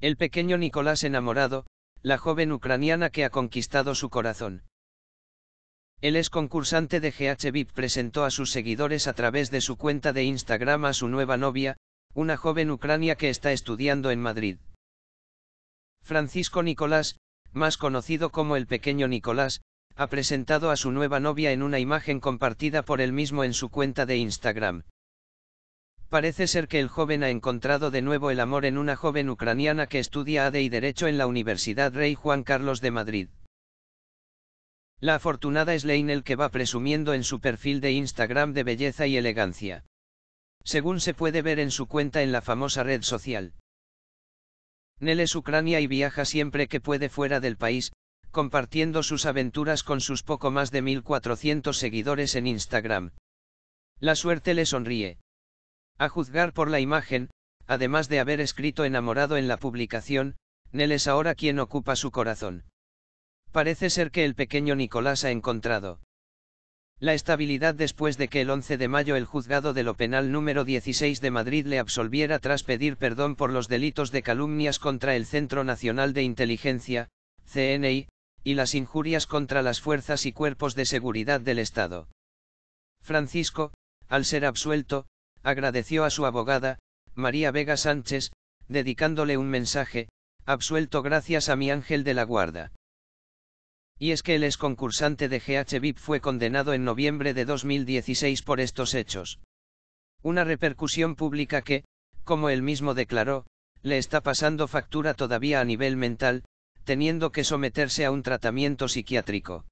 El pequeño Nicolás enamorado, la joven ucraniana que ha conquistado su corazón. El ex concursante de GH presentó a sus seguidores a través de su cuenta de Instagram a su nueva novia, una joven ucrania que está estudiando en Madrid. Francisco Nicolás, más conocido como el pequeño Nicolás, ha presentado a su nueva novia en una imagen compartida por él mismo en su cuenta de Instagram. Parece ser que el joven ha encontrado de nuevo el amor en una joven ucraniana que estudia ADE y Derecho en la Universidad Rey Juan Carlos de Madrid. La afortunada es el que va presumiendo en su perfil de Instagram de belleza y elegancia. Según se puede ver en su cuenta en la famosa red social. Nel es Ucrania y viaja siempre que puede fuera del país, compartiendo sus aventuras con sus poco más de 1400 seguidores en Instagram. La suerte le sonríe. A juzgar por la imagen, además de haber escrito enamorado en la publicación, Nel es ahora quien ocupa su corazón. Parece ser que el pequeño Nicolás ha encontrado la estabilidad después de que el 11 de mayo el juzgado de lo penal número 16 de Madrid le absolviera tras pedir perdón por los delitos de calumnias contra el Centro Nacional de Inteligencia, CNI, y las injurias contra las fuerzas y cuerpos de seguridad del Estado. Francisco, al ser absuelto, agradeció a su abogada, María Vega Sánchez, dedicándole un mensaje, absuelto gracias a mi ángel de la guarda. Y es que el ex concursante de GHVIP fue condenado en noviembre de 2016 por estos hechos. Una repercusión pública que, como él mismo declaró, le está pasando factura todavía a nivel mental, teniendo que someterse a un tratamiento psiquiátrico.